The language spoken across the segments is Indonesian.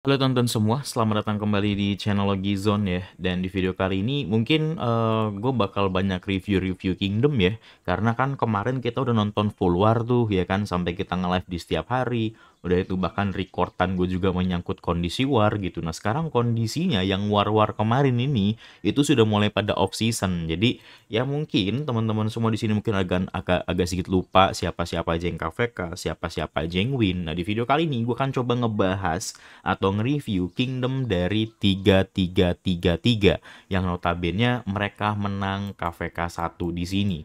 Halo teman-teman semua, selamat datang kembali di channel Logi Zone ya. Dan di video kali ini mungkin uh, eh, gue bakal banyak review-review Kingdom ya. Karena kan kemarin kita udah nonton full war tuh ya kan, sampai kita nge-live di setiap hari udah itu bahkan rekordan gue juga menyangkut kondisi war gitu nah sekarang kondisinya yang war-war kemarin ini itu sudah mulai pada off season jadi ya mungkin teman-teman semua di sini mungkin agak agak agak sedikit lupa siapa-siapa aja yang KVK siapa-siapa aja win nah di video kali ini gue akan coba ngebahas atau nge-review kingdom dari tiga tiga tiga tiga yang notabene mereka menang KVK satu di sini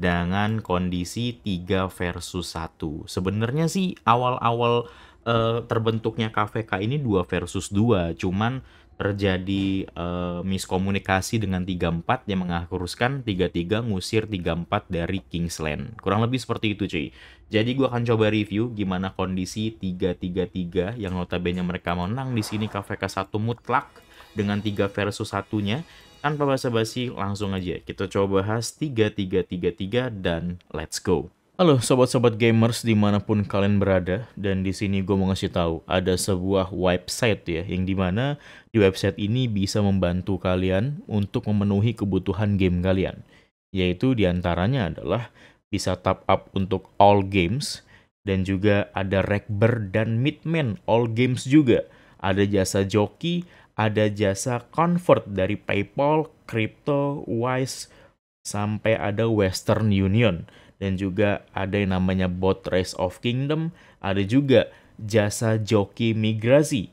dengan kondisi 3 versus 1. Sebenarnya sih awal-awal uh, terbentuknya KVK ini 2 versus 2, cuman terjadi uh, miskomunikasi dengan 34 yang mengharuskan 33 ngusir 34 dari Kingsland. Kurang lebih seperti itu cuy. Jadi gua akan coba review gimana kondisi 333 yang notabene mereka menang di sini KVK 1 mutlak dengan 3 versus satunya tanpa basa-basi, langsung aja kita coba bahas 3333 dan let's go. Halo sobat-sobat gamers dimanapun kalian berada dan di sini gue mau ngasih tahu ada sebuah website ya yang dimana di website ini bisa membantu kalian untuk memenuhi kebutuhan game kalian yaitu diantaranya adalah bisa tap up untuk all games dan juga ada rekber dan midman all games juga ada jasa joki ada jasa convert dari PayPal, crypto, Wise, sampai ada Western Union. Dan juga ada yang namanya Bot Race of Kingdom, ada juga jasa joki migrasi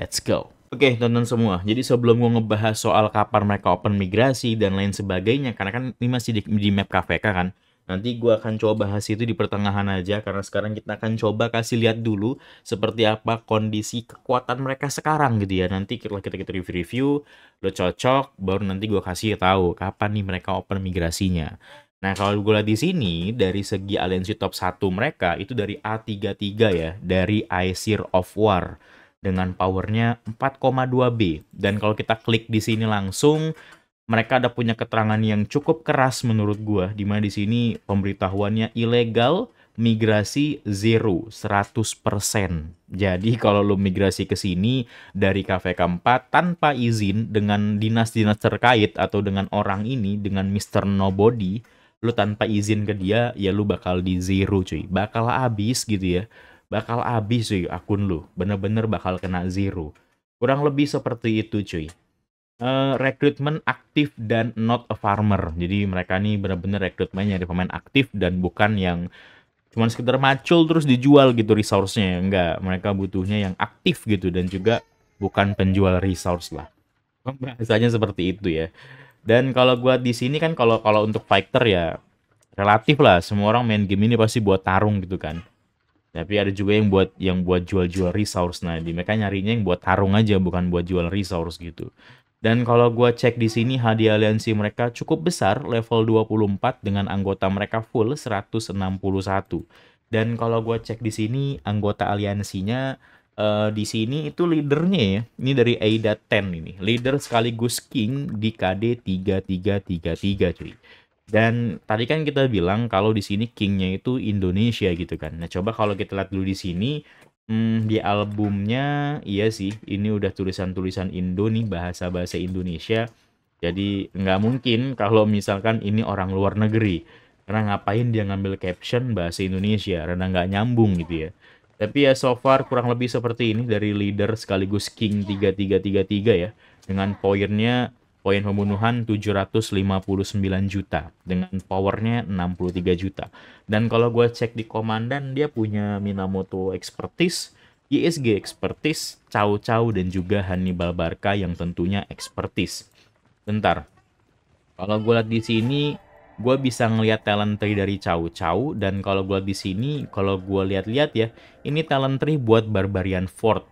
Let's go. Oke, okay, tonton semua. Jadi sebelum gue ngebahas soal kapan mereka open migrasi dan lain sebagainya, karena kan ini masih di, di map KVK kan, nanti gue akan coba bahas itu di pertengahan aja, karena sekarang kita akan coba kasih lihat dulu seperti apa kondisi kekuatan mereka sekarang gitu ya. Nanti kita kita, kita review-review, lo cocok, baru nanti gue kasih tahu kapan nih mereka open migrasinya. Nah, kalau gue lihat di sini, dari segi aliansi top 1 mereka, itu dari A33 ya, dari Aesir of War dengan powernya 4,2B. Dan kalau kita klik di sini langsung, mereka ada punya keterangan yang cukup keras menurut gue, di mana di sini pemberitahuannya ilegal migrasi zero 100%. Jadi kalau lo migrasi ke sini dari kafe keempat tanpa izin dengan dinas-dinas terkait atau dengan orang ini dengan Mr. Nobody, lo tanpa izin ke dia ya lo bakal di zero cuy. Bakal habis gitu ya bakal habis cuy akun lu. Bener-bener bakal kena zero. Kurang lebih seperti itu cuy. Uh, rekrutmen aktif dan not a farmer. Jadi mereka nih bener-bener rekrutmennya dari pemain aktif dan bukan yang cuma sekedar macul terus dijual gitu resource-nya. Enggak, mereka butuhnya yang aktif gitu dan juga bukan penjual resource lah. Bahasanya seperti itu ya. Dan kalau gua di sini kan kalau kalau untuk fighter ya relatif lah semua orang main game ini pasti buat tarung gitu kan. Tapi ada juga yang buat yang buat jual-jual resource. Nah, di mereka nyarinya yang buat tarung aja bukan buat jual resource gitu. Dan kalau gue cek di sini hadiah aliansi mereka cukup besar level 24 dengan anggota mereka full 161. Dan kalau gue cek di sini anggota aliansinya uh, di sini itu leadernya ya. Ini dari Aida 10 ini. Leader sekaligus king di KD 3333 cuy. Dan tadi kan kita bilang kalau di sini kingnya itu Indonesia gitu kan. Nah coba kalau kita lihat dulu di sini hmm, di albumnya iya sih ini udah tulisan-tulisan Indo nih bahasa-bahasa Indonesia. Jadi nggak mungkin kalau misalkan ini orang luar negeri. Karena ngapain dia ngambil caption bahasa Indonesia? Karena nggak nyambung gitu ya. Tapi ya so far kurang lebih seperti ini dari leader sekaligus king 3333 ya. Dengan poinnya poin pembunuhan 759 juta dengan powernya 63 juta. Dan kalau gue cek di komandan dia punya Minamoto expertise, ISG expertise, Cao Cao dan juga Hannibal Barca yang tentunya expertise. Bentar. Kalau gue lihat di sini gue bisa ngelihat talent tree dari Cao Cao dan kalau gue di sini kalau gue lihat-lihat ya ini talent tree buat Barbarian Fort.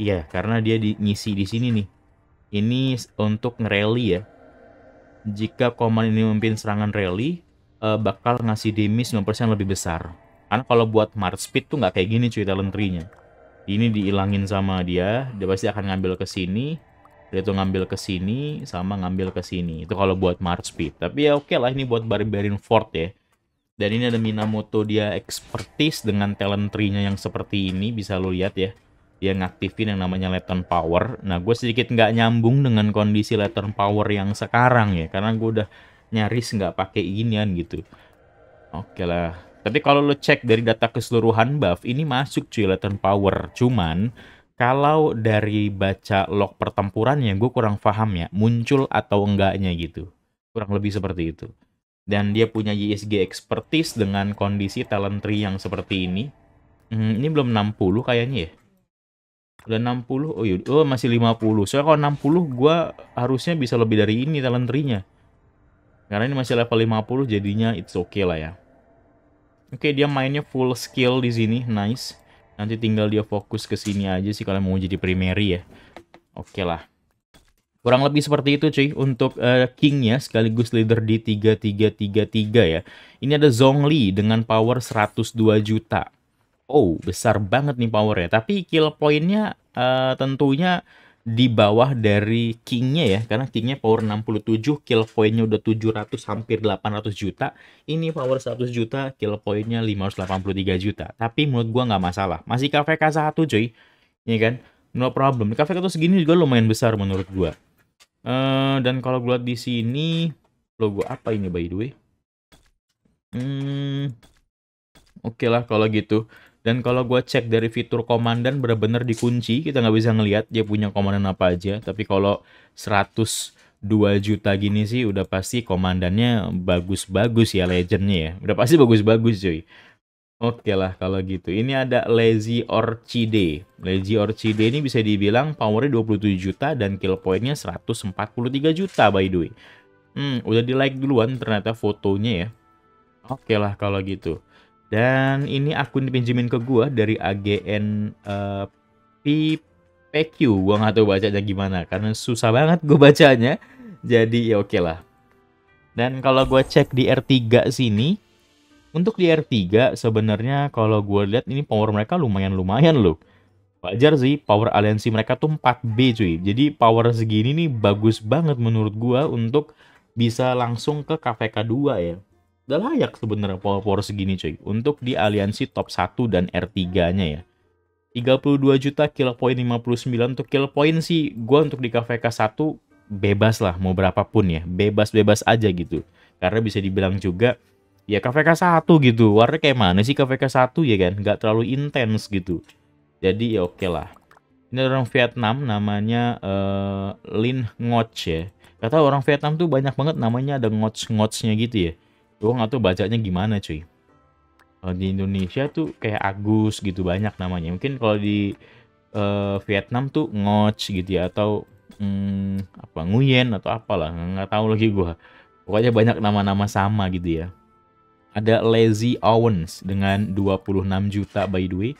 Iya, karena dia di, ngisi di sini nih ini untuk ngerally ya. Jika Command ini memimpin serangan rally, uh, bakal ngasih damage 9% lebih besar. Karena kalau buat March Speed tuh nggak kayak gini cuy talent Ini diilangin sama dia, dia pasti akan ngambil ke sini, dia tuh ngambil ke sini sama ngambil ke sini. Itu kalau buat March Speed. Tapi ya oke okay lah ini buat Barbarian Fort ya. Dan ini ada Minamoto dia expertise dengan talent tree-nya yang seperti ini bisa lo lihat ya yang ngaktifin yang namanya latent power. Nah, gue sedikit nggak nyambung dengan kondisi latent power yang sekarang ya, karena gue udah nyaris nggak pakai ginian gitu. Oke lah. Tapi kalau lo cek dari data keseluruhan buff, ini masuk cuy latent power. Cuman, kalau dari baca log pertempurannya, gue kurang paham ya, muncul atau enggaknya gitu. Kurang lebih seperti itu. Dan dia punya YSG expertise dengan kondisi talent tree yang seperti ini. Hmm, ini belum 60 kayaknya ya. Udah 60. Oh, yaudah. oh masih 50. Soalnya kalau 60 gue harusnya bisa lebih dari ini talent Karena ini masih level 50 jadinya it's okay lah ya. Oke, okay, dia mainnya full skill di sini. Nice. Nanti tinggal dia fokus ke sini aja sih kalau mau jadi primary ya. Oke okay lah. Kurang lebih seperti itu cuy untuk uh, Kingnya sekaligus leader di 3333 ya. Ini ada Zhongli dengan power 102 juta oh besar banget nih powernya. Tapi kill pointnya uh, tentunya di bawah dari kingnya ya. Karena kingnya power 67, kill pointnya udah 700 hampir 800 juta. Ini power 100 juta, kill pointnya 583 juta. Tapi menurut gua nggak masalah. Masih k 1 cuy. Ya kan? No problem. Cafe tuh segini juga lumayan besar menurut gua. Uh, dan kalau gue di sini logo apa ini by the way? Hmm, oke okay lah kalau gitu. Dan kalau gue cek dari fitur komandan benar-benar dikunci, kita nggak bisa ngelihat dia punya komandan apa aja. Tapi kalau 102 juta gini sih udah pasti komandannya bagus-bagus ya legendnya ya. Udah pasti bagus-bagus cuy. Oke okay lah kalau gitu. Ini ada Lazy Orchide. Lazy Orchide ini bisa dibilang powernya 27 juta dan kill pointnya 143 juta by the way. Hmm, udah di like duluan ternyata fotonya ya. Oke okay lah kalau gitu. Dan ini akun dipinjemin ke gua dari AGN uh, eh, PPQ. Gua nggak tahu bacanya gimana karena susah banget gua bacanya. Jadi ya oke okay lah. Dan kalau gua cek di R3 sini, untuk di R3 sebenarnya kalau gua lihat ini power mereka lumayan-lumayan loh. Wajar sih power aliansi mereka tuh 4B cuy. Jadi power segini nih bagus banget menurut gua untuk bisa langsung ke KVK 2 ya udah layak sebenarnya power-power segini cuy untuk di aliansi top 1 dan R3-nya ya. 32 juta kill point 59 untuk kill point sih gue untuk di KVK 1 bebas lah mau berapapun ya, bebas-bebas aja gitu. Karena bisa dibilang juga ya KVK 1 gitu. Warna kayak mana sih KVK 1 ya kan? Gak terlalu intens gitu. Jadi ya oke okay lah. Ini orang Vietnam namanya uh, Lin Ngoc ya. Kata orang Vietnam tuh banyak banget namanya ada ngoc-ngocnya gitu ya gue nggak tahu bacanya gimana cuy kalau di Indonesia tuh kayak Agus gitu banyak namanya mungkin kalau di uh, Vietnam tuh Ngoc gitu ya atau um, apa Nguyen atau apalah nggak tahu lagi gue pokoknya banyak nama-nama sama gitu ya ada Lazy Owens dengan 26 juta by the way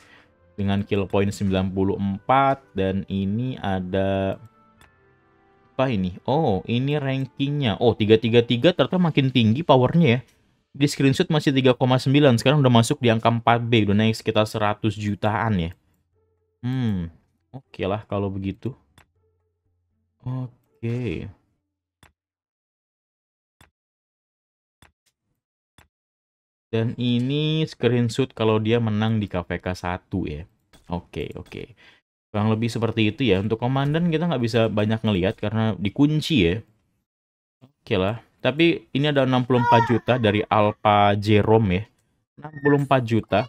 dengan kill point 94 dan ini ada apa ini? Oh, ini rankingnya. Oh, 333 ternyata makin tinggi powernya ya di screenshot masih 3,9 sekarang udah masuk di angka 4B udah naik sekitar 100 jutaan ya hmm oke okay lah kalau begitu oke okay. dan ini screenshot kalau dia menang di KVK 1 ya oke okay, oke okay. kurang lebih seperti itu ya untuk komandan kita nggak bisa banyak ngelihat karena dikunci ya oke okay lah tapi ini ada 64 juta dari Alpha Jerome ya. 64 juta.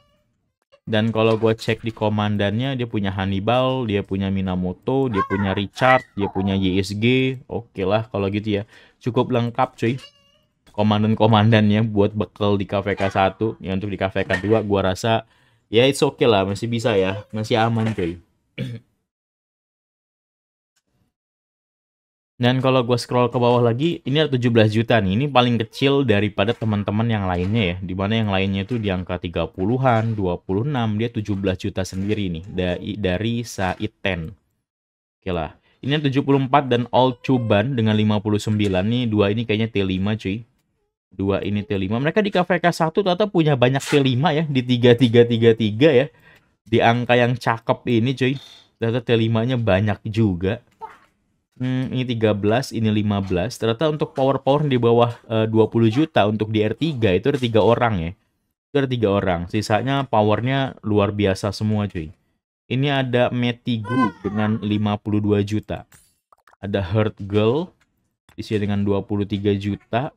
Dan kalau gue cek di komandannya, dia punya Hannibal, dia punya Minamoto, dia punya Richard, dia punya YSG. Oke lah kalau gitu ya. Cukup lengkap cuy. Komandan-komandannya buat bekal di KVK 1. Ya untuk di KVK 2 gue rasa ya it's okay lah. Masih bisa ya. Masih aman cuy. Dan kalau gue scroll ke bawah lagi, ini ada 17 juta nih. Ini paling kecil daripada teman-teman yang lainnya ya. Dimana yang lainnya itu di angka 30-an, 26, dia 17 juta sendiri nih. Dari, dari Said Ten. Oke lah. Ini 74 dan All Cuban dengan 59 nih. Dua ini kayaknya T5 cuy. Dua ini T5. Mereka di KVK1 ternyata punya banyak T5 ya. Di 3333 ya. Di angka yang cakep ini cuy. Ternyata T5-nya banyak juga Hmm, ini 13, ini 15. Ternyata untuk power-power di bawah eh, uh, 20 juta untuk di R3 itu ada 3 orang ya. Itu ada 3 orang. Sisanya powernya luar biasa semua cuy. Ini ada Metigu dengan 52 juta. Ada Hurt Girl isinya dengan 23 juta.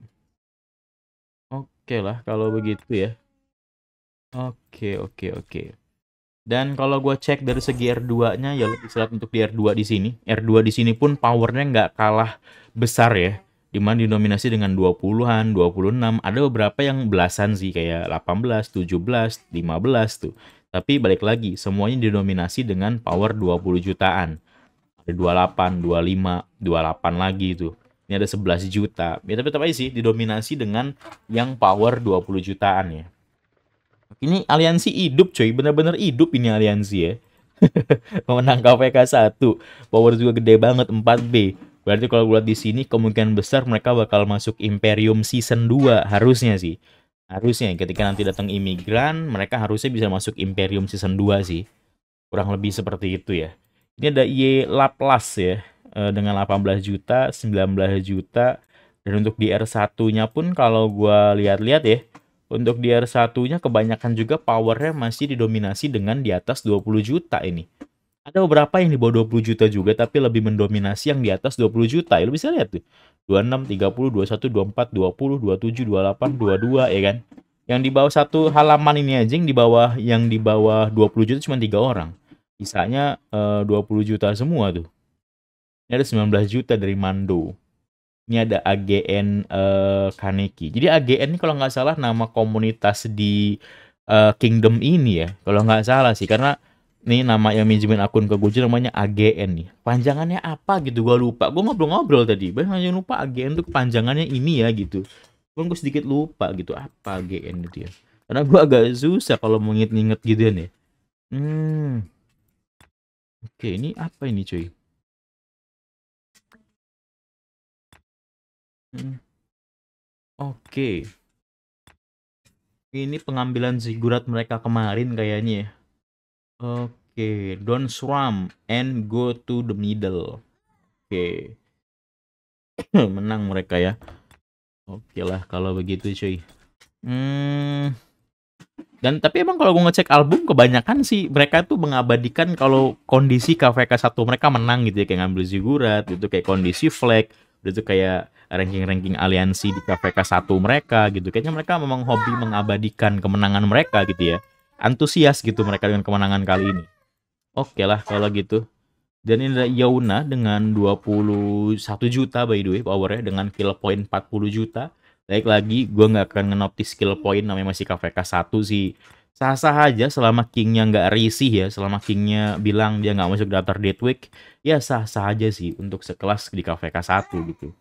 Oke okay lah kalau begitu ya. Oke, okay, oke, okay, oke. Okay. Dan kalau gue cek dari segi R2-nya ya lebih selat untuk di R2 di sini. R2 di sini pun powernya nggak kalah besar ya. Dimana dinominasi dengan 20-an, 26. Ada beberapa yang belasan sih kayak 18, 17, 15 tuh. Tapi balik lagi, semuanya dinominasi dengan power 20 jutaan. Ada 28, 25, 28 lagi tuh. Ini ada 11 juta. Ya tapi tetap aja sih didominasi dengan yang power 20 jutaan ya. Ini aliansi hidup coy, bener-bener hidup ini aliansi ya. Pemenang KPK 1, power juga gede banget 4B. Berarti kalau gue di sini kemungkinan besar mereka bakal masuk Imperium Season 2 harusnya sih. Harusnya ketika nanti datang imigran, mereka harusnya bisa masuk Imperium Season 2 sih. Kurang lebih seperti itu ya. Ini ada Y Laplace ya eh, dengan 18 juta, 19 juta dan untuk di R1-nya pun kalau gue lihat-lihat ya untuk DR1-nya kebanyakan juga powernya masih didominasi dengan di atas 20 juta ini. Ada beberapa yang di bawah 20 juta juga tapi lebih mendominasi yang di atas 20 juta. Ya, lu bisa lihat tuh. 26, 30, 21, 24, 20, 27, 28, 22 ya kan. Yang di bawah satu halaman ini aja yang di bawah yang di bawah 20 juta cuma tiga orang. Sisanya eh, 20 juta semua tuh. Ini ada 19 juta dari Mando ini ada AGN uh, eh, Kaneki. Jadi AGN ini kalau nggak salah nama komunitas di uh, Kingdom ini ya, kalau nggak salah sih karena ini nama yang minjemin akun ke Guji namanya AGN nih. Panjangannya apa gitu gua lupa. Gue ngobrol-ngobrol tadi. Banyak yang lupa AGN tuh kepanjangannya ini ya gitu. Gua gue sedikit lupa gitu apa AGN itu ya. Karena gue agak susah kalau mau nginget-nginget gitu ya. Nih. Hmm. Oke, ini apa ini cuy? Oke. Okay. Ini pengambilan zigurat mereka kemarin kayaknya ya. Oke, okay. don't swarm and go to the middle. Oke. Okay. Menang mereka ya. Oke okay lah kalau begitu cuy. Hmm. Dan tapi emang kalau gue ngecek album kebanyakan sih mereka tuh mengabadikan kalau kondisi KVK satu mereka menang gitu ya kayak ngambil zigurat itu kayak kondisi flag itu kayak ranking-ranking aliansi di KPK 1 mereka gitu. Kayaknya mereka memang hobi mengabadikan kemenangan mereka gitu ya. Antusias gitu mereka dengan kemenangan kali ini. Oke okay lah kalau gitu. Dan ini ada Yauna dengan 21 juta by the way powernya dengan kill point 40 juta. Baik lagi, gue nggak akan ngenotis skill point namanya masih KVK 1 sih. Sah-sah aja selama kingnya nggak risih ya, selama kingnya bilang dia nggak masuk daftar date week, ya sah-sah aja sih untuk sekelas di KVK 1 gitu.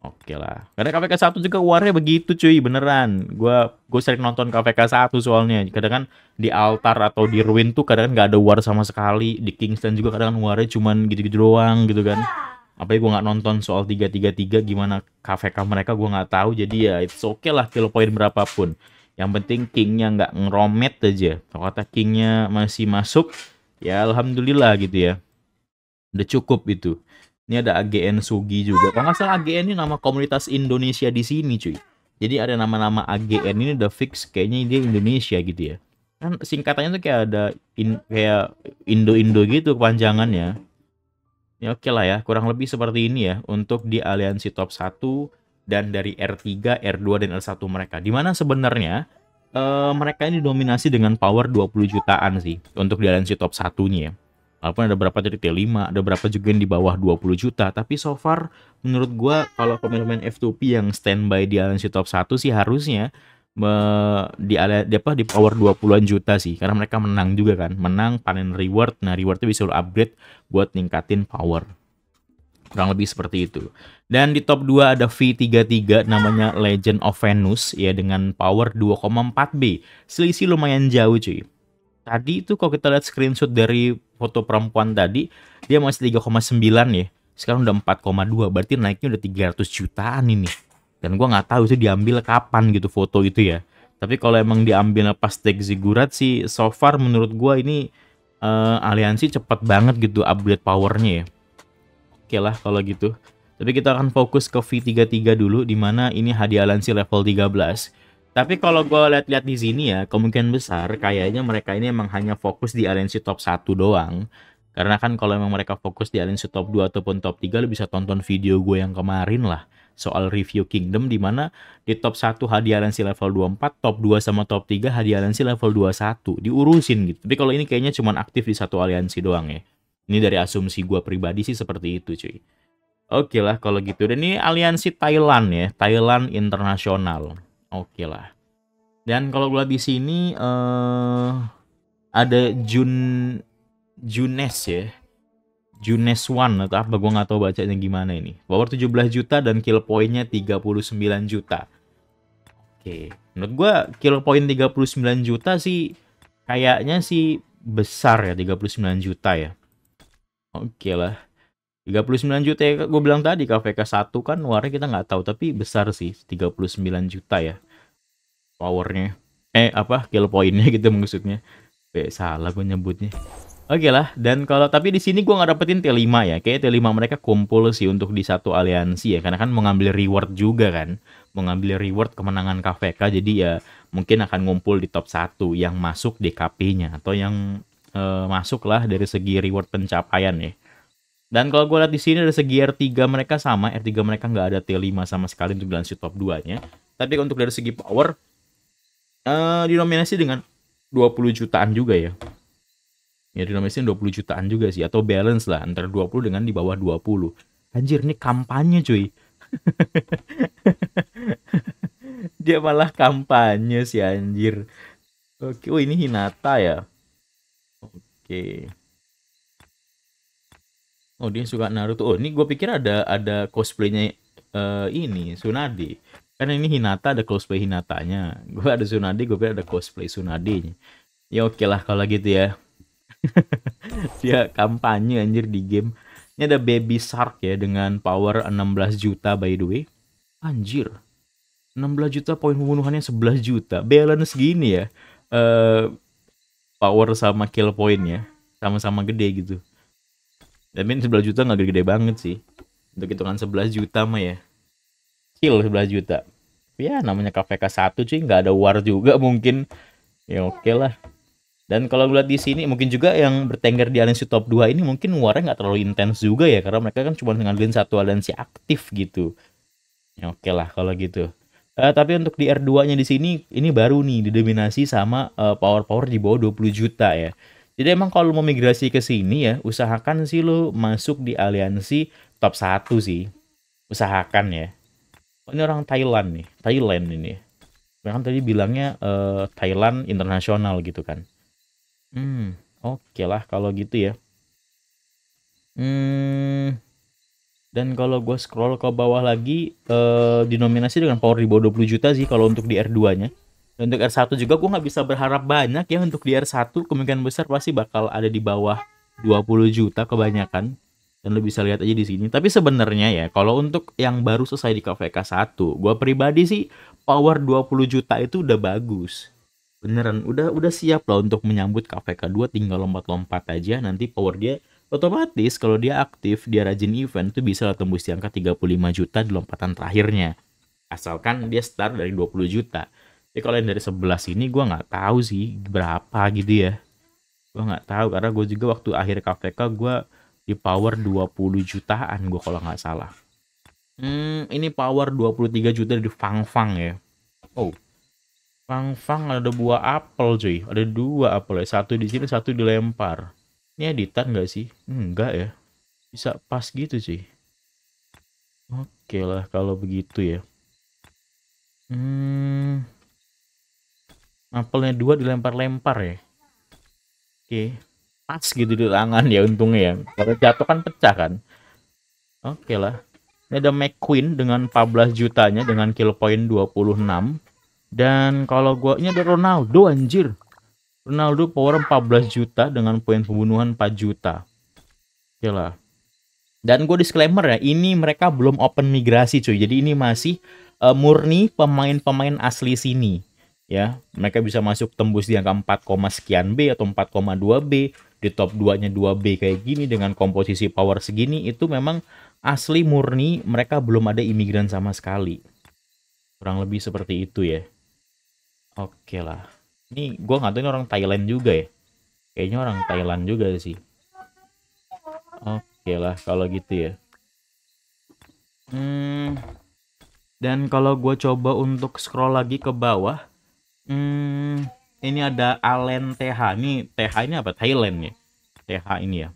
Oke lah. Karena KPK 1 juga warnya begitu cuy, beneran. Gua gue sering nonton KPK 1 soalnya. Kadang kan di altar atau di ruin tuh kadang nggak kan ada war sama sekali. Di Kingston juga kadang kan warnya cuman gitu-gitu doang gitu kan. Apalagi ya, gue nggak nonton soal 333 gimana KPK mereka gue nggak tahu. Jadi ya it's okay lah kill point berapapun. Yang penting kingnya nggak ngeromet aja. Kalau kata kingnya masih masuk, ya alhamdulillah gitu ya. Udah cukup itu. Ini ada AGN Sugi juga. Kalau nggak salah AGN ini nama komunitas Indonesia di sini cuy. Jadi ada nama-nama AGN ini udah fix kayaknya dia Indonesia gitu ya. Kan singkatannya tuh kayak ada in, kayak Indo-Indo gitu kepanjangannya. Ya oke okay lah ya, kurang lebih seperti ini ya untuk di aliansi top 1 dan dari R3, R2 dan R1 mereka. Dimana sebenarnya uh, mereka ini dominasi dengan power 20 jutaan sih untuk di aliansi top satunya. ya walaupun ada berapa dari T5 ada berapa juga yang di bawah 20 juta tapi so far menurut gua kalau pemain-pemain F2P yang standby di aliansi top 1 sih harusnya me, di ala, di apa di power 20-an juta sih karena mereka menang juga kan menang panen reward nah rewardnya bisa lo upgrade buat ningkatin power kurang lebih seperti itu dan di top 2 ada V33 namanya Legend of Venus ya dengan power 2,4B selisih lumayan jauh cuy tadi itu kalau kita lihat screenshot dari foto perempuan tadi dia masih 3,9 ya sekarang udah 4,2 berarti naiknya udah 300 jutaan ini dan gua nggak tahu itu diambil kapan gitu foto itu ya tapi kalau emang diambil pas tag Ziggurat sih so far menurut gua ini uh, aliansi cepat banget gitu upgrade powernya ya oke lah kalau gitu tapi kita akan fokus ke V33 dulu dimana ini hadiah aliansi level 13 tapi kalau gue lihat-lihat di sini ya, kemungkinan besar kayaknya mereka ini emang hanya fokus di aliansi top 1 doang. Karena kan kalau emang mereka fokus di aliansi top 2 ataupun top 3, lu bisa tonton video gue yang kemarin lah. Soal review Kingdom, dimana di top 1 hadiah aliansi level 24, top 2 sama top 3 hadiah aliansi level 21. Diurusin gitu. Tapi kalau ini kayaknya cuma aktif di satu aliansi doang ya. Ini dari asumsi gue pribadi sih seperti itu cuy. Oke lah kalau gitu. Dan ini aliansi Thailand ya. Thailand Internasional oke okay lah dan kalau gue di sini uh, ada Jun Junes ya Junes One atau apa gue nggak tahu bacanya gimana ini power 17 juta dan kill pointnya 39 juta oke okay. menurut gue kill point 39 juta sih kayaknya sih besar ya 39 juta ya oke okay lah 39 juta ya gue bilang tadi KVK 1 kan warnanya kita nggak tahu tapi besar sih 39 juta ya powernya eh apa kill pointnya gitu maksudnya eh salah gue nyebutnya oke okay lah dan kalau tapi di sini gue nggak dapetin T5 ya kayak T5 mereka kumpul sih untuk di satu aliansi ya karena kan mengambil reward juga kan mengambil reward kemenangan KVK jadi ya mungkin akan ngumpul di top 1 yang masuk DKP-nya atau yang eh, masuk lah dari segi reward pencapaian ya dan kalau gue lihat di sini dari segi R3 mereka sama, R3 mereka nggak ada T5 sama sekali untuk dalam top 2-nya. Tapi untuk dari segi power, uh, dinominasi dengan 20 jutaan juga ya. Ya dinominasi 20 jutaan juga sih, atau balance lah, antara 20 dengan di bawah 20. Anjir, ini kampanye cuy. Dia malah kampanye sih anjir. Oke, oh ini Hinata ya. Oke. Okay. Oh dia suka Naruto. Oh ini gue pikir ada ada cosplaynya uh, ini Sunadi. Karena ini Hinata ada cosplay Hinatanya. Gue ada Sunadi, gue pikir ada cosplay Sunadinya. Ya oke okay lah kalau gitu ya. dia kampanye anjir di game. Ini ada Baby Shark ya dengan power 16 juta by the way. Anjir. 16 juta poin pembunuhannya 11 juta. Balance gini ya. Uh, power sama kill pointnya Sama-sama gede gitu tapi 11 juta nggak gede-gede banget sih untuk hitungan 11 juta mah ya kecil 11 juta ya namanya k 1 cuy gak ada war juga mungkin ya oke okay lah dan kalau lihat di sini mungkin juga yang bertengger di aliansi top 2 ini mungkin warnya gak terlalu intens juga ya karena mereka kan cuma ngandelin satu aliansi aktif gitu ya oke okay lah kalau gitu uh, tapi untuk di R2 nya di sini ini baru nih didominasi sama uh, eh, power power di bawah 20 juta ya jadi emang kalau mau migrasi ke sini ya, usahakan sih lo masuk di aliansi top 1 sih. Usahakan ya. Oh, ini orang Thailand nih, Thailand ini. kan tadi bilangnya uh, Thailand internasional gitu kan. Hmm, oke okay lah kalau gitu ya. Hmm, dan kalau gue scroll ke bawah lagi, uh, dinominasi dengan power di bawah 20 juta sih kalau untuk di R2-nya untuk R1 juga gue nggak bisa berharap banyak ya untuk di R1 kemungkinan besar pasti bakal ada di bawah 20 juta kebanyakan dan lo bisa lihat aja di sini. Tapi sebenarnya ya, kalau untuk yang baru selesai di KVK 1, gue pribadi sih power 20 juta itu udah bagus. Beneran, udah udah siap lah untuk menyambut KVK 2 tinggal lompat-lompat aja nanti power dia otomatis kalau dia aktif, dia rajin event itu bisa lah tembus di angka 35 juta di lompatan terakhirnya. Asalkan dia start dari 20 juta. Tapi ya, kalau yang dari sebelah sini gue nggak tahu sih berapa gitu ya. Gue nggak tahu karena gue juga waktu akhir KVK gue di power 20 jutaan gue kalau nggak salah. Hmm, ini power 23 juta di Fang Fang ya. Oh. Fang Fang ada buah apel cuy. Ada dua apel ya. Satu di sini, satu dilempar. Ini editan nggak sih? Hmm, enggak ya. Bisa pas gitu sih. Oke okay lah kalau begitu ya. Hmm, Apelnya dua dilempar-lempar ya. Oke. Pas gitu di tangan ya untungnya ya. Kalau jatuh kan pecah kan. Oke lah. Ini ada McQueen dengan 14 jutanya dengan kill point 26. Dan kalau gua ini ada Ronaldo anjir. Ronaldo power 14 juta dengan poin pembunuhan 4 juta. Oke lah. Dan gue disclaimer ya, ini mereka belum open migrasi cuy. Jadi ini masih uh, murni pemain-pemain asli sini ya mereka bisa masuk tembus di angka 4, sekian B atau 4,2 B di top 2 nya 2 B kayak gini dengan komposisi power segini itu memang asli murni mereka belum ada imigran sama sekali kurang lebih seperti itu ya oke lah ini gue nggak tahu ini orang Thailand juga ya kayaknya orang Thailand juga sih oke lah kalau gitu ya hmm dan kalau gue coba untuk scroll lagi ke bawah Hmm, ini ada Alen TH. Ini TH ini apa? Thailand ya. TH ini ya.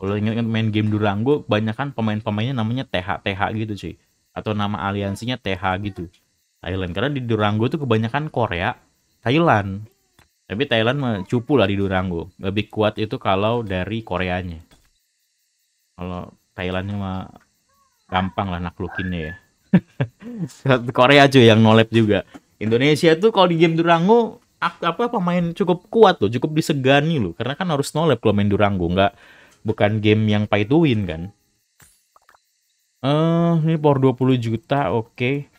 Kalau ingat main game Durango, banyak kan pemain-pemainnya namanya TH TH gitu sih Atau nama aliansinya TH gitu. Thailand karena di Durango itu kebanyakan Korea, Thailand. Tapi Thailand cupu lah di Durango. Lebih kuat itu kalau dari Koreanya. Kalau Thailandnya mah gampang lah naklukinnya ya. Korea cuy yang nolep juga. Indonesia tuh kalau di game Durango apa pemain cukup kuat tuh, cukup disegani loh. Karena kan harus nolep kalau main Durango, enggak bukan game yang pay to win kan. Eh, uh, ini power 20 juta, oke. Okay.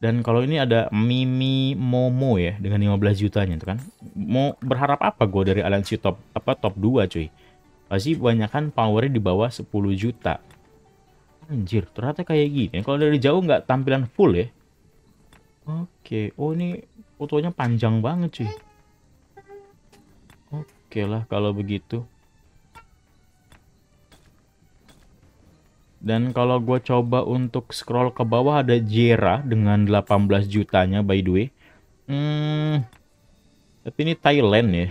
Dan kalau ini ada Mimi Momo ya dengan 15 jutanya itu kan. Mau berharap apa gue dari aliansi top apa top 2 cuy. Pasti banyak kan powernya di bawah 10 juta. Anjir, ternyata kayak gini. Kalau dari jauh nggak tampilan full ya. Oke, oh ini fotonya panjang banget sih. Oke lah kalau begitu. Dan kalau gue coba untuk scroll ke bawah ada Jera dengan 18 jutanya by the way. Hmm, tapi ini Thailand ya.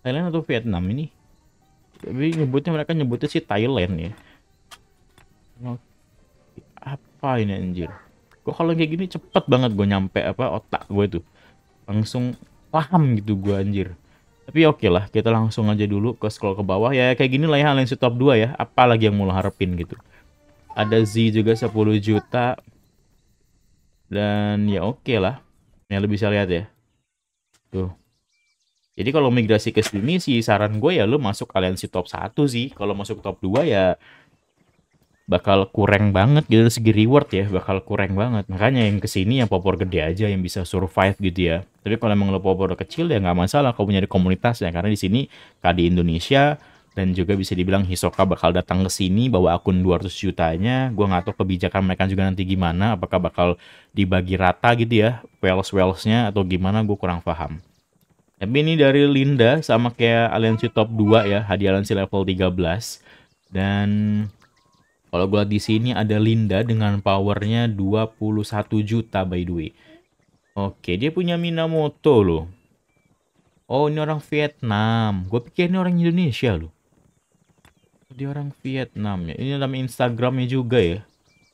Thailand atau Vietnam ini? Tapi nyebutnya mereka nyebutnya sih Thailand ya. Apa ini anjir? Kok kalau kayak gini cepet banget gue nyampe apa otak gue tuh langsung paham gitu gue anjir tapi oke okay lah kita langsung aja dulu ke scroll ke bawah ya kayak gini lah ya lensa top 2 ya apalagi yang mau harapin gitu ada Z juga 10 juta dan ya oke okay lah Ya lo bisa lihat ya tuh jadi kalau migrasi ke sini sih saran gue ya lu masuk aliansi top 1 sih. Kalau masuk top 2 ya bakal kurang banget gitu dari segi reward ya bakal kurang banget makanya yang kesini yang popor gede aja yang bisa survive gitu ya tapi kalau emang lo popor kecil ya nggak masalah punya di komunitas ya karena di sini di Indonesia dan juga bisa dibilang Hisoka bakal datang ke sini bawa akun 200 jutanya. gue nggak tahu kebijakan mereka juga nanti gimana, apakah bakal dibagi rata gitu ya, wells wellsnya atau gimana gue kurang paham. Tapi ini dari Linda sama kayak aliansi top 2 ya, hadiah aliansi level 13. Dan kalau gue di sini ada Linda dengan powernya 21 juta by the way. Oke, dia punya Minamoto loh. Oh, ini orang Vietnam. Gue pikir ini orang Indonesia loh. Dia orang Vietnam ya. Ini nama Instagramnya juga ya.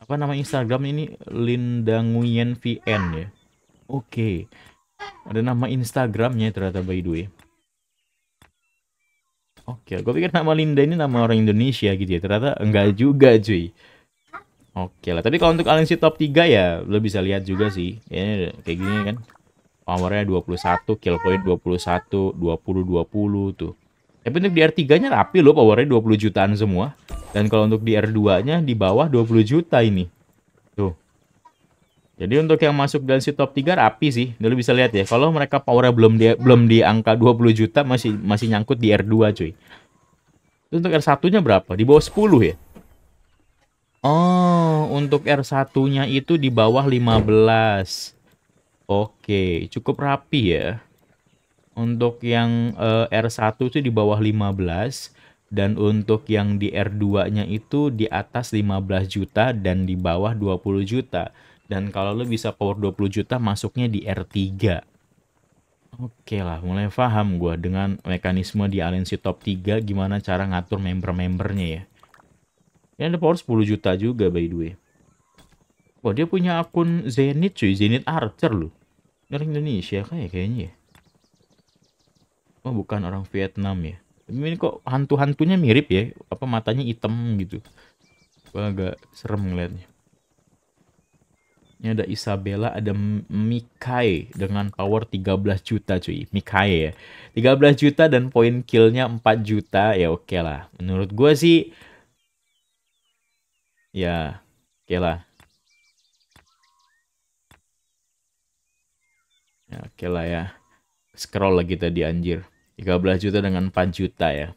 Apa nama Instagram ini? Linda Nguyen VN ya. Oke. Ada nama Instagramnya ternyata by the way. Oke, okay. gue pikir nama Linda ini nama orang Indonesia gitu ya. Ternyata enggak juga, cuy. Oke okay lah, tapi kalau untuk aliansi top 3 ya lo bisa lihat juga sih. Ini ya, kayak gini kan. Powernya 21, kill point 21, 20, 20 tuh. Tapi untuk di R3-nya rapi loh powernya 20 jutaan semua. Dan kalau untuk di R2-nya di bawah 20 juta ini. Jadi untuk yang masuk dalam si top 3 rapi sih. Dulu bisa lihat ya. Kalau mereka powernya belum di belum di angka 20 juta masih masih nyangkut di R2 cuy. Untuk R1-nya berapa? Di bawah 10 ya? Oh, untuk R1-nya itu di bawah 15. Oke, cukup rapi ya. Untuk yang uh, eh, R1 itu di bawah 15 dan untuk yang di R2-nya itu di atas 15 juta dan di bawah 20 juta. Dan kalau lo bisa power 20 juta masuknya di R3. Oke lah, mulai paham gue dengan mekanisme di aliansi top 3 gimana cara ngatur member-membernya ya. Ini ada power 10 juta juga by the way. Wah oh, dia punya akun Zenit, cuy, Zenit Archer loh. Dari Indonesia kayak kayaknya ya. Oh bukan orang Vietnam ya. ini kok hantu-hantunya mirip ya, apa matanya hitam gitu. Wah agak serem ngeliatnya. Ini ada Isabella, ada Mikai dengan power 13 juta cuy. Mikai ya. 13 juta dan poin killnya 4 juta. Ya oke okay lah. Menurut gue sih. Ya oke okay lah. Ya oke okay lah ya. Scroll lagi tadi anjir. 13 juta dengan 4 juta ya.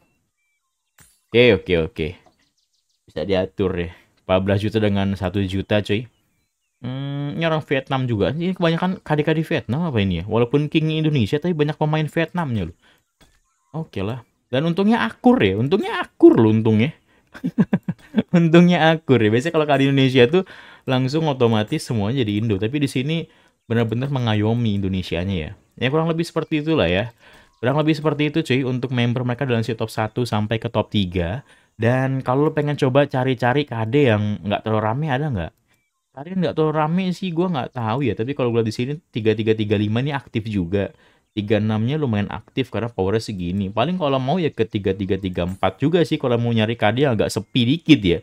Oke okay, oke okay, oke. Okay. Bisa diatur ya. 14 juta dengan 1 juta cuy. Hmm, ini orang Vietnam juga. Ini kebanyakan kd Vietnam apa ini ya? Walaupun King Indonesia tapi banyak pemain Vietnamnya loh. Oke lah. Dan untungnya akur ya. Untungnya akur loh untungnya. untungnya akur ya. Biasanya kalau KD Indonesia tuh langsung otomatis semuanya jadi Indo. Tapi di sini benar-benar mengayomi Indonesianya ya. Ya kurang lebih seperti itulah ya. Kurang lebih seperti itu cuy untuk member mereka dalam si top 1 sampai ke top 3. Dan kalau lo pengen coba cari-cari KD yang nggak terlalu rame ada nggak? Tadi nggak terlalu rame sih, gue nggak tahu ya. Tapi kalau gue di sini tiga tiga tiga lima ini aktif juga. tiga enamnya lumayan aktif karena powernya segini. Paling kalau mau ya ke empat juga sih kalau mau nyari kadi agak sepi dikit ya.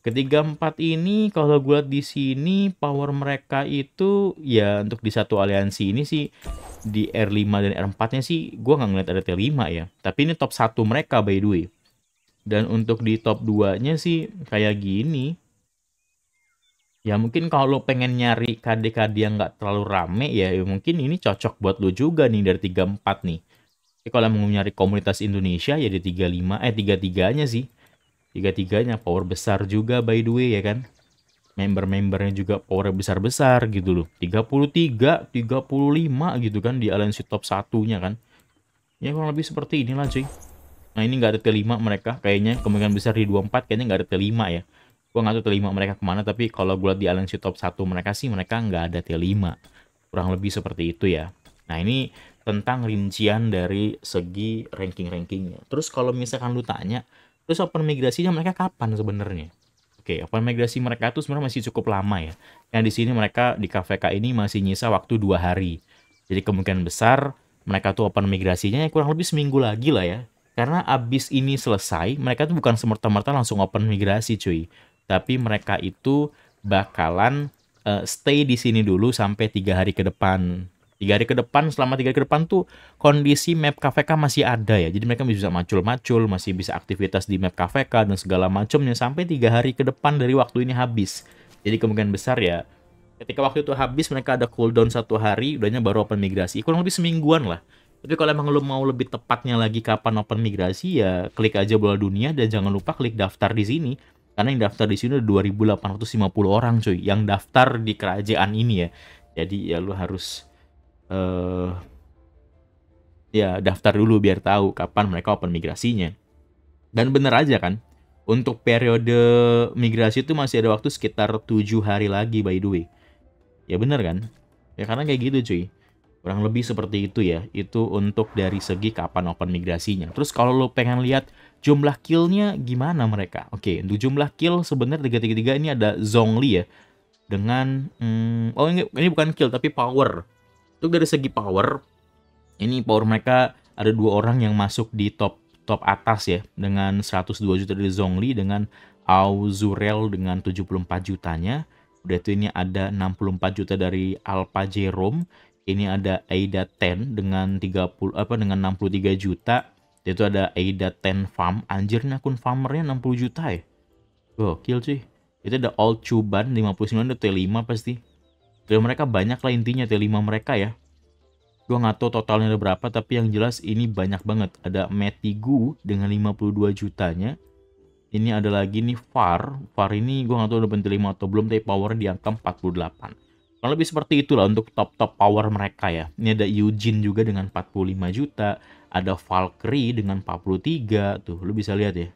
Ketiga empat ini kalau gue di sini power mereka itu ya untuk di satu aliansi ini sih di R5 dan R4-nya sih gue nggak ngeliat ada T5 ya. Tapi ini top satu mereka by the way. Dan untuk di top 2-nya sih kayak gini ya mungkin kalau lo pengen nyari KD-KD yang nggak terlalu rame ya, ya mungkin ini cocok buat lo juga nih dari 34 nih. Jadi kalau mau nyari komunitas Indonesia ya di 35 eh 33-nya sih. 33-nya power besar juga by the way ya kan. Member-membernya juga power besar-besar gitu loh. 33, 35 gitu kan di aliansi top satunya kan. Ya kurang lebih seperti inilah cuy. Nah ini nggak ada T5 mereka kayaknya kemungkinan besar di 24 kayaknya nggak ada T5 ya gue nggak tahu T5 mereka kemana tapi kalau gue lihat di Alliance top 1 mereka sih mereka nggak ada T5 kurang lebih seperti itu ya nah ini tentang rincian dari segi ranking-rankingnya terus kalau misalkan lu tanya terus open migrasinya mereka kapan sebenarnya Oke, okay, open migrasi mereka itu sebenarnya masih cukup lama ya. Yang di sini mereka di KVK ini masih nyisa waktu dua hari. Jadi kemungkinan besar mereka tuh open migrasinya kurang lebih seminggu lagi lah ya. Karena abis ini selesai, mereka tuh bukan semerta-merta langsung open migrasi cuy tapi mereka itu bakalan uh, stay di sini dulu sampai tiga hari ke depan. Tiga hari ke depan, selama tiga hari ke depan tuh kondisi map KVK masih ada ya. Jadi mereka masih bisa macul-macul, masih bisa aktivitas di map KVK dan segala macamnya sampai tiga hari ke depan dari waktu ini habis. Jadi kemungkinan besar ya, ketika waktu itu habis mereka ada cooldown satu hari, udahnya baru open migrasi. Kurang lebih semingguan lah. Tapi kalau emang lo mau lebih tepatnya lagi kapan open migrasi ya klik aja bola dunia dan jangan lupa klik daftar di sini. Karena yang daftar di sini udah 2850 orang cuy yang daftar di kerajaan ini ya. Jadi ya lu harus uh, ya daftar dulu biar tahu kapan mereka open migrasinya. Dan bener aja kan, untuk periode migrasi itu masih ada waktu sekitar tujuh hari lagi by the way. Ya bener kan? Ya karena kayak gitu cuy. Kurang lebih seperti itu ya. Itu untuk dari segi kapan open migrasinya. Terus kalau lo pengen lihat jumlah killnya gimana mereka? Oke, okay, untuk jumlah kill sebenarnya 333 ini ada Zhongli ya. Dengan, hmm, oh ini, ini bukan kill tapi power. itu dari segi power, ini power mereka ada dua orang yang masuk di top top atas ya dengan 102 juta dari Zhongli dengan Auzurel dengan 74 jutanya. Udah itu ini ada 64 juta dari Alpa Jerome, ini ada AIDA 10 dengan 30 apa dengan 63 juta itu ada AIDA 10 farm anjir nih akun farmernya 60 juta ya gokil sih itu ada Old cuban 59 T5 pasti Jadi mereka banyak lah intinya T5 mereka ya gua nggak tahu totalnya ada berapa tapi yang jelas ini banyak banget ada Metigu dengan 52 jutanya ini ada lagi nih Far. Far ini gua nggak tahu udah bentuk 5 atau belum tapi power di angka 48 Kurang lebih seperti itulah untuk top-top power mereka ya. Ini ada Eugene juga dengan 45 juta, ada Valkyrie dengan 43, tuh lu bisa lihat ya.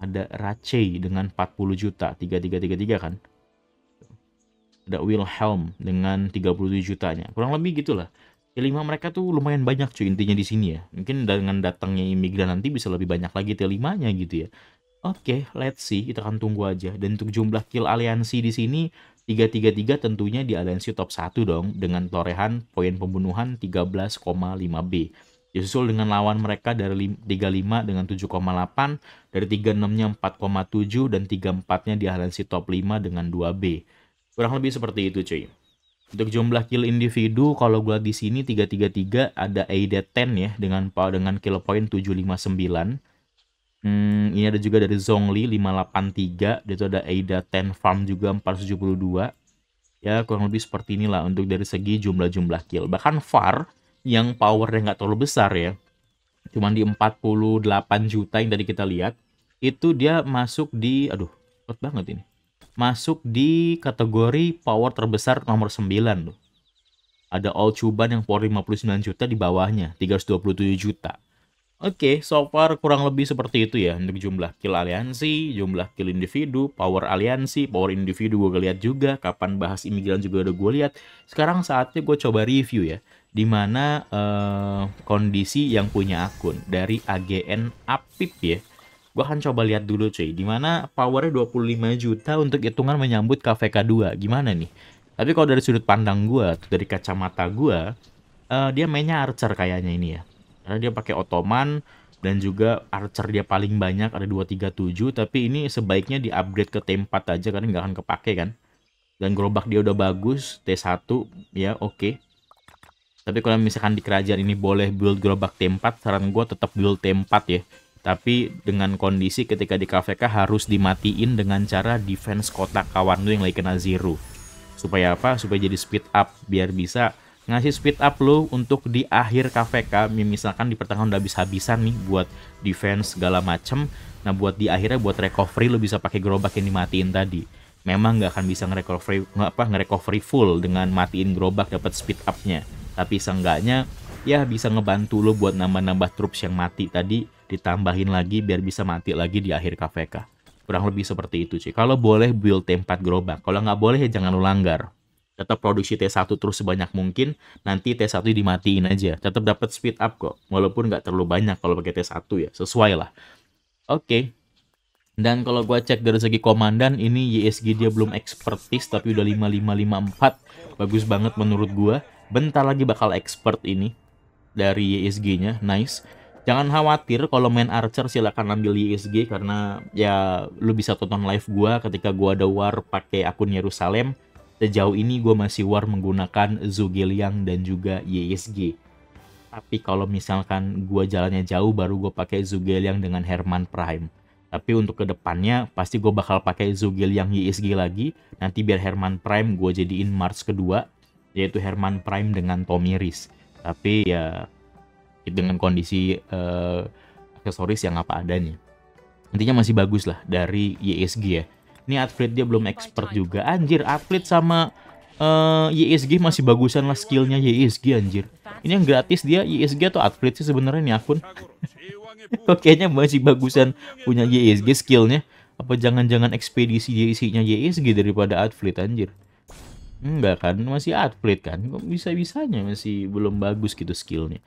Ada Rachei dengan 40 juta, 3333 kan. Ada Wilhelm dengan 37 jutanya. Kurang lebih gitulah. T5 mereka tuh lumayan banyak cuy intinya di sini ya. Mungkin dengan datangnya imigran nanti bisa lebih banyak lagi T5-nya gitu ya. Oke, okay, let's see. Kita akan tunggu aja. Dan untuk jumlah kill aliansi di sini 333 tentunya di aliansi top 1 dong dengan torehan poin pembunuhan 13,5B. Disusul dengan lawan mereka dari 35 dengan 7,8, dari 36-nya 4,7 dan 34-nya di aliansi top 5 dengan 2B. Kurang lebih seperti itu cuy. Untuk jumlah kill individu kalau gue di sini 333 ada Aida 10 ya dengan dengan kill point 759 Hmm, ini ada juga dari Zhongli 583, itu ada Aida 10 Farm juga 472. Ya, kurang lebih seperti inilah untuk dari segi jumlah-jumlah kill. Bahkan Far yang powernya nggak terlalu besar ya, cuman di 48 juta yang tadi kita lihat, itu dia masuk di, aduh, cepet banget ini. Masuk di kategori power terbesar nomor 9 loh. Ada All Chuban yang power 59 juta di bawahnya, 327 juta Oke, okay, so far kurang lebih seperti itu ya untuk jumlah kill aliansi, jumlah kill individu, power aliansi, power individu gue lihat juga, kapan bahas imigran juga udah gue lihat. Sekarang saatnya gue coba review ya, dimana uh, eh, kondisi yang punya akun dari AGN Apip ya. Gue akan coba lihat dulu cuy, dimana powernya 25 juta untuk hitungan menyambut KVK 2, gimana nih? Tapi kalau dari sudut pandang gue, dari kacamata gue, uh, dia mainnya archer kayaknya ini ya karena dia pakai Ottoman dan juga archer dia paling banyak ada 237 tapi ini sebaiknya di upgrade ke tempat aja karena nggak akan kepake kan dan gerobak dia udah bagus T1 ya oke okay. tapi kalau misalkan di kerajaan ini boleh build gerobak T4 saran gue tetap build T4 ya tapi dengan kondisi ketika di KVK harus dimatiin dengan cara defense kotak kawan lu yang lagi kena zero supaya apa supaya jadi speed up biar bisa ngasih speed up lo untuk di akhir KVK misalkan di pertengahan udah habis-habisan nih buat defense segala macem nah buat di akhirnya buat recovery lo bisa pakai gerobak yang dimatiin tadi memang nggak akan bisa recovery recovery apa recovery full dengan matiin gerobak dapat speed upnya tapi seenggaknya ya bisa ngebantu lo buat nambah-nambah troops yang mati tadi ditambahin lagi biar bisa mati lagi di akhir KVK kurang lebih seperti itu sih kalau boleh build tempat gerobak kalau nggak boleh ya jangan lo langgar tetap produksi T1 terus sebanyak mungkin, nanti T1 dimatiin aja. Tetap dapat speed up kok, walaupun nggak terlalu banyak kalau pakai T1 ya, sesuai lah. Oke. Okay. Dan kalau gua cek dari segi komandan, ini YSG dia belum expertis tapi udah 5554. Bagus banget menurut gua. Bentar lagi bakal expert ini dari YSG-nya. Nice. Jangan khawatir kalau main Archer silahkan ambil YSG karena ya lu bisa tonton live gua ketika gua ada war pakai akun Yerusalem Sejauh ini gue masih war menggunakan Zugeliang dan juga YSG. Tapi kalau misalkan gue jalannya jauh baru gue pakai Zugeliang dengan Herman Prime. Tapi untuk kedepannya pasti gue bakal pakai Zugeliang YSG lagi. Nanti biar Herman Prime gue jadiin Mars kedua yaitu Herman Prime dengan Tommy Riz. Tapi ya dengan kondisi uh, aksesoris yang apa adanya. Intinya masih bagus lah dari YSG ya ini atlet dia belum expert juga anjir atlet sama uh, eh, YSG masih bagusan lah skillnya YSG anjir ini yang gratis dia YSG atau atlet sih sebenarnya nih akun kok kayaknya masih bagusan punya YSG skillnya apa jangan-jangan ekspedisi dia nya YSG daripada atlet anjir enggak kan masih atlet kan kok bisa-bisanya masih belum bagus gitu skillnya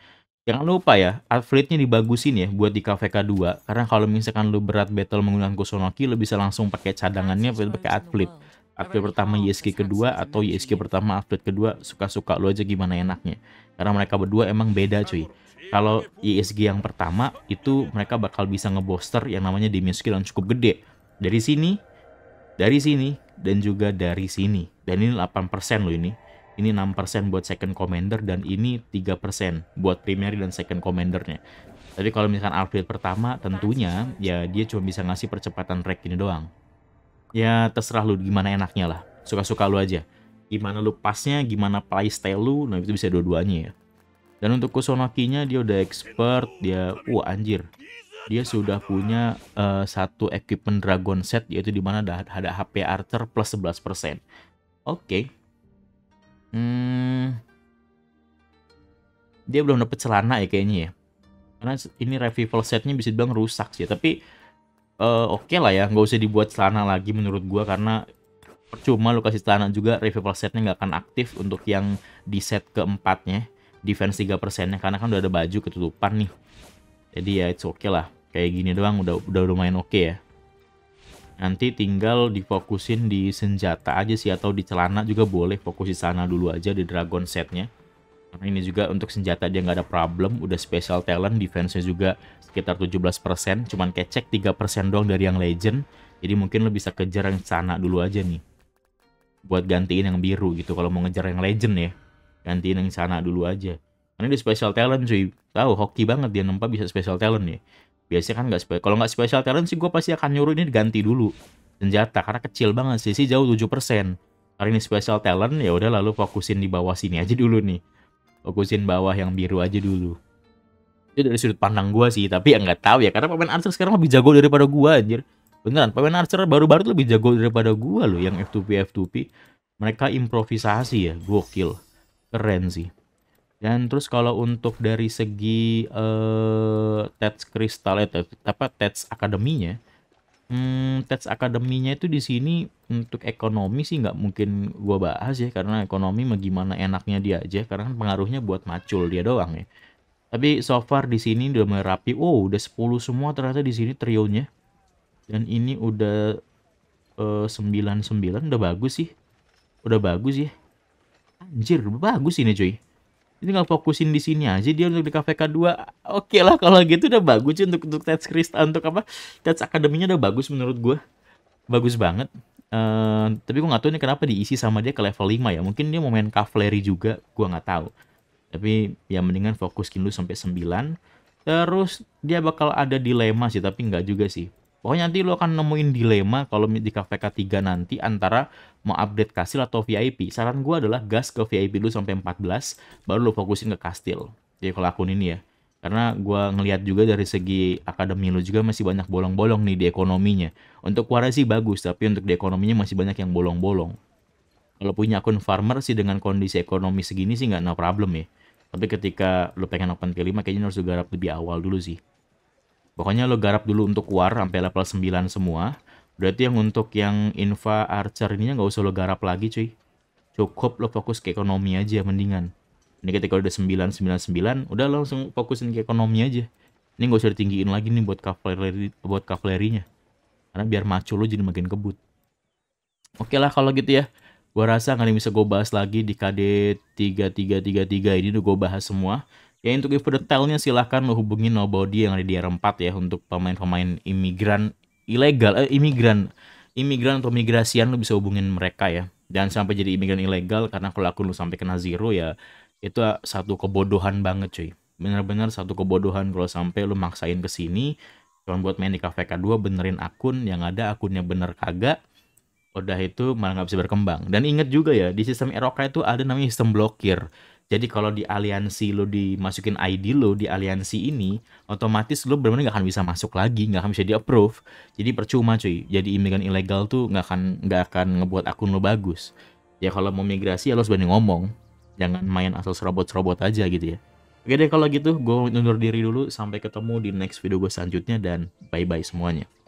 Jangan lupa ya, atletnya dibagusin ya buat di KVK 2 karena kalau misalkan lu berat battle menggunakan Kusunoki, lu bisa langsung pakai cadangannya pakai atlet. Atlet pertama YSK e kedua atau YSK e pertama atlet kedua suka-suka lu aja gimana enaknya. Karena mereka berdua emang beda cuy. Kalau YSG e yang pertama itu mereka bakal bisa ngeboster yang namanya damage skill yang cukup gede. Dari sini, dari sini, dan juga dari sini. Dan ini 8% lo ini ini 6% buat second commander dan ini 3% buat primary dan second commandernya. Tapi kalau misalkan outfit pertama tentunya ya dia cuma bisa ngasih percepatan rek ini doang. Ya terserah lu gimana enaknya lah. Suka-suka lu aja. Gimana lu pasnya, gimana playstyle lu, nah itu bisa dua-duanya ya. Dan untuk Kusonokinya dia udah expert, dia wah anjir. Dia sudah punya uh, satu equipment dragon set yaitu dimana ada, ada HP archer plus 11%. Oke, okay, Hmm, dia belum dapet celana ya kayaknya ya. Karena ini revival setnya bisa dibilang rusak sih. Tapi uh, oke okay lah ya, nggak usah dibuat celana lagi menurut gua karena percuma lu kasih celana juga revival setnya nggak akan aktif untuk yang di set keempatnya defense 3 persennya karena kan udah ada baju ketutupan nih jadi ya it's okay lah kayak gini doang udah udah lumayan oke okay ya nanti tinggal difokusin di senjata aja sih atau di celana juga boleh fokus di sana dulu aja di dragon setnya karena ini juga untuk senjata dia nggak ada problem udah special talent defense-nya juga sekitar 17% cuman kecek 3% doang dari yang legend jadi mungkin lo bisa kejar yang sana dulu aja nih buat gantiin yang biru gitu kalau mau ngejar yang legend ya gantiin yang sana dulu aja karena dia special talent cuy tahu hoki banget dia nempa bisa special talent ya biasanya kan nggak spesial kalau nggak special talent sih gue pasti akan nyuruh ini diganti dulu senjata karena kecil banget sih sih jauh 7% karena ini special talent ya udah lalu fokusin di bawah sini aja dulu nih fokusin bawah yang biru aja dulu itu dari sudut pandang gue sih tapi ya nggak tahu ya karena pemain Archer sekarang lebih jago daripada gue anjir beneran pemain Archer baru-baru tuh lebih jago daripada gue loh yang F2P F2P mereka improvisasi ya gokil keren sih dan terus kalau untuk dari segi uh, Tets Crystal itu eh, apa Tets Akademinya, hmm, Tets Akademinya itu di sini untuk ekonomi sih nggak mungkin gua bahas ya karena ekonomi gimana enaknya dia aja karena kan pengaruhnya buat macul dia doang ya. Tapi so far di sini udah merapi, oh udah 10 semua ternyata di sini trionya. Dan ini udah uh, eh, 99 udah bagus sih. Udah bagus ya. Anjir, bagus ini cuy ini nggak fokusin di sini aja dia untuk di K 2 oke okay lah kalau gitu udah bagus sih untuk untuk Ted's Krista eh, untuk apa Tets Akademinya udah bagus menurut gue bagus banget uh, tapi gue nggak tahu ini kenapa diisi sama dia ke level 5 ya mungkin dia mau main Cavalry juga gue nggak tahu tapi ya mendingan fokusin lu sampai 9 terus dia bakal ada dilema sih tapi nggak juga sih Pokoknya nanti lo akan nemuin dilema kalau di KVK 3 nanti antara mau update kastil atau VIP. Saran gue adalah gas ke VIP dulu sampai 14, baru lo fokusin ke kastil. Jadi kalau akun ini ya. Karena gue ngelihat juga dari segi akademi lo juga masih banyak bolong-bolong nih di ekonominya. Untuk warna sih bagus, tapi untuk di ekonominya masih banyak yang bolong-bolong. Kalau punya akun farmer sih dengan kondisi ekonomi segini sih nggak no problem ya. Tapi ketika lo pengen open kelima kayaknya harus garap lebih awal dulu sih. Pokoknya lo garap dulu untuk war sampai level 9 semua. Berarti yang untuk yang infa archer ini nggak usah lo garap lagi cuy. Cukup lo fokus ke ekonomi aja mendingan. Ini ketika udah 999, udah langsung fokusin ke ekonomi aja. Ini nggak usah ditinggiin lagi nih buat kavaleri buat kavalerinya. Karena biar macul lo jadi makin kebut. Oke lah kalau gitu ya. Gua rasa nggak ada bisa gue bahas lagi di KD 3333 ini udah gue bahas semua. Ya untuk info detailnya silahkan lo hubungi Nobody yang ada di R4 ya untuk pemain-pemain imigran ilegal, eh, imigran, imigran atau migrasian lo bisa hubungin mereka ya. Dan sampai jadi imigran ilegal karena kalau akun lo sampai kena zero ya itu satu kebodohan banget cuy. Bener-bener satu kebodohan kalau sampai lo maksain ke sini cuma buat main di KVK2 benerin akun yang ada akunnya bener kagak udah itu malah nggak bisa berkembang. Dan inget juga ya, di sistem ROK itu ada namanya sistem blokir. Jadi kalau di aliansi lo dimasukin ID lo di aliansi ini, otomatis lo benar-benar nggak akan bisa masuk lagi, nggak akan bisa di approve. Jadi percuma cuy. Jadi imigran ilegal tuh nggak akan nggak akan ngebuat akun lo bagus. Ya kalau mau migrasi ya lo sebenarnya ngomong, jangan main asal serobot-serobot aja gitu ya. Oke deh kalau gitu, gue undur diri dulu sampai ketemu di next video gue selanjutnya dan bye-bye semuanya.